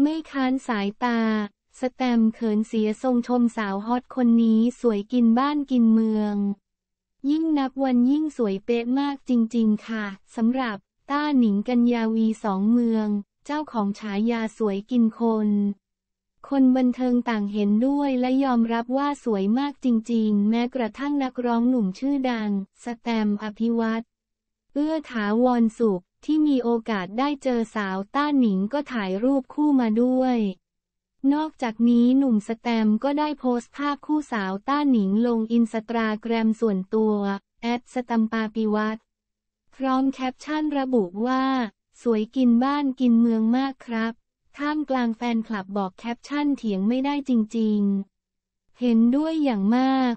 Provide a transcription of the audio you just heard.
ไม่ค้านสายตา สแตมเขินเสียทรงชมสาวฮอตคนนี้สวยกินบ้านกินเมือง ยิ่งนับวันยิ่งสวยเป๊ะมากจริงๆค่ะสำหรับต้าหนิงกัญญาวีสองเมือง เจ้าของฉายาสวยกินคน คนบันเทิงต่างเห็นด้วยและยอมรับว่าสวยมากจริงๆ แม้กระทั่งนักร้องหนุ่มชื่อดัง สแตมอภิวัตเอื้อถาวรสุขที่มีโอกาสได้เจอสาวต้าหนิงก็ถ่ายรูปคู่มาด้วย นอกจากนี้หนุ่มสแตมก็ได้โพสต์ภาพคู่สาวต้าหนิงลงอินสตาแกรมส่วนตัวแอดสตัมปาปิวัตพร้อมแคปชั่นระบุว่า สวยกินบ้านกินเมืองมากครับ ท่ามกลางแฟนคลับบอกแคปชั่นเถียงไม่ได้จริงๆ เห็นด้วยอย่างมาก